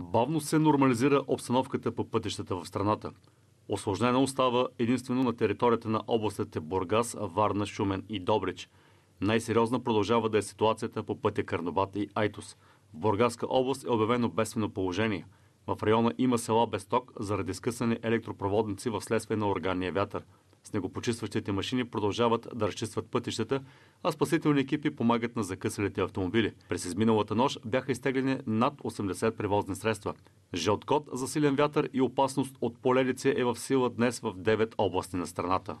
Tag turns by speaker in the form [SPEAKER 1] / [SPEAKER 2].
[SPEAKER 1] Бавно се нормализира обстановката по пътищата в страната. Осложнена остава единствено на територията на областите Бургас, Варна, Шумен и Добрич. Най-сериозна продължава да е ситуацията по пътя Карнобат и Айтос. В Бургаска област е обявено бедствено положение. В района има села без ток заради скъсане електропроводници в следствие на органния вятър – Снегопочистващите машини продължават да разчистват пътищата, а спасителни екипи помагат на закъсалите автомобили. През изминалата нощ бяха изтеглени над 80 превозни средства. Жълт код за силен вятър и опасност от полелици е в сила днес в 9 области на страната.